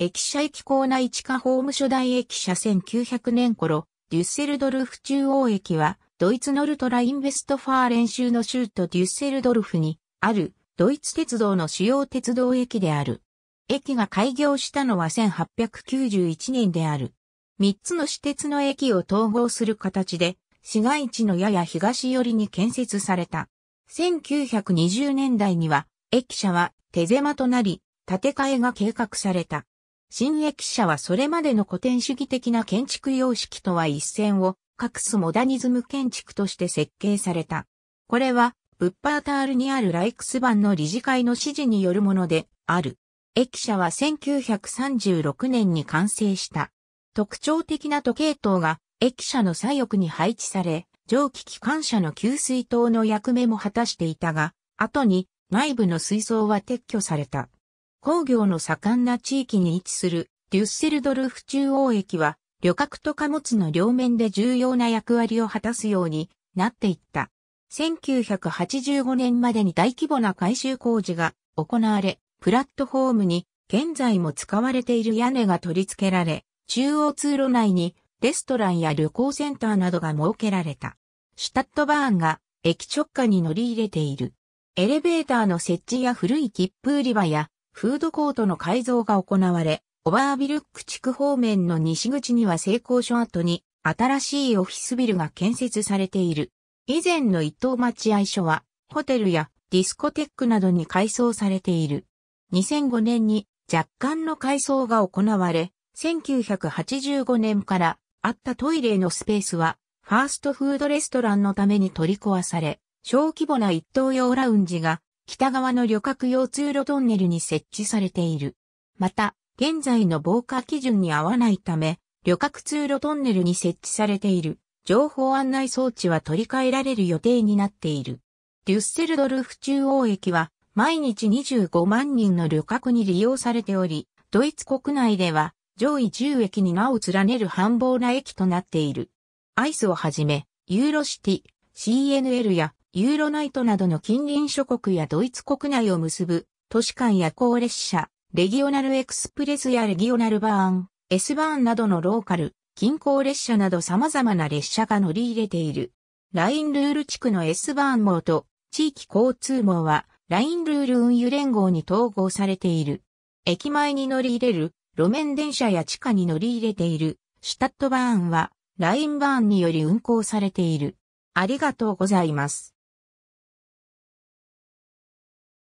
駅舎駅構内地下法務所大駅舎1900年頃、デュッセルドルフ中央駅は、ドイツノルトラインベストファー練習の州都デュッセルドルフにあるドイツ鉄道の主要鉄道駅である。駅が開業したのは1891年である。3つの私鉄の駅を統合する形で、市街地のやや東寄りに建設された。1920年代には、駅舎は手狭となり、建て替えが計画された。新駅舎はそれまでの古典主義的な建築様式とは一線を隠すモダニズム建築として設計された。これは、ブッパータールにあるライクス版の理事会の指示によるものである。駅舎は1936年に完成した。特徴的な時計塔が駅舎の左翼に配置され、蒸気機関車の給水塔の役目も果たしていたが、後に内部の水槽は撤去された。工業の盛んな地域に位置するデュッセルドルフ中央駅は旅客と貨物の両面で重要な役割を果たすようになっていった。1985年までに大規模な改修工事が行われ、プラットフォームに現在も使われている屋根が取り付けられ、中央通路内にレストランや旅行センターなどが設けられた。シュタットバーンが駅直下に乗り入れている。エレベーターの設置や古い切符売り場やフードコートの改造が行われ、オバービルック地区方面の西口には成功所跡に新しいオフィスビルが建設されている。以前の伊東待合所はホテルやディスコテックなどに改装されている。2005年に若干の改装が行われ、1985年からあったトイレのスペースはファーストフードレストランのために取り壊され、小規模な一等用ラウンジが北側の旅客用通路トンネルに設置されている。また、現在の防火基準に合わないため、旅客通路トンネルに設置されている情報案内装置は取り替えられる予定になっている。デュッセルドルフ中央駅は毎日25万人の旅客に利用されており、ドイツ国内では上位10駅に名を連ねる繁忙な駅となっている。アイスをはじめ、ユーロシティ、CNL やユーロナイトなどの近隣諸国やドイツ国内を結ぶ、都市間夜行列車、レギオナルエクスプレスやレギオナルバーン、S バーンなどのローカル、近郊列車など様々な列車が乗り入れている。ラインルール地区の S バーン網と地域交通網はラインルール運輸連合に統合されている。駅前に乗り入れる路面電車や地下に乗り入れているシュタットバーンはラインバーンにより運行されている。ありがとうございます。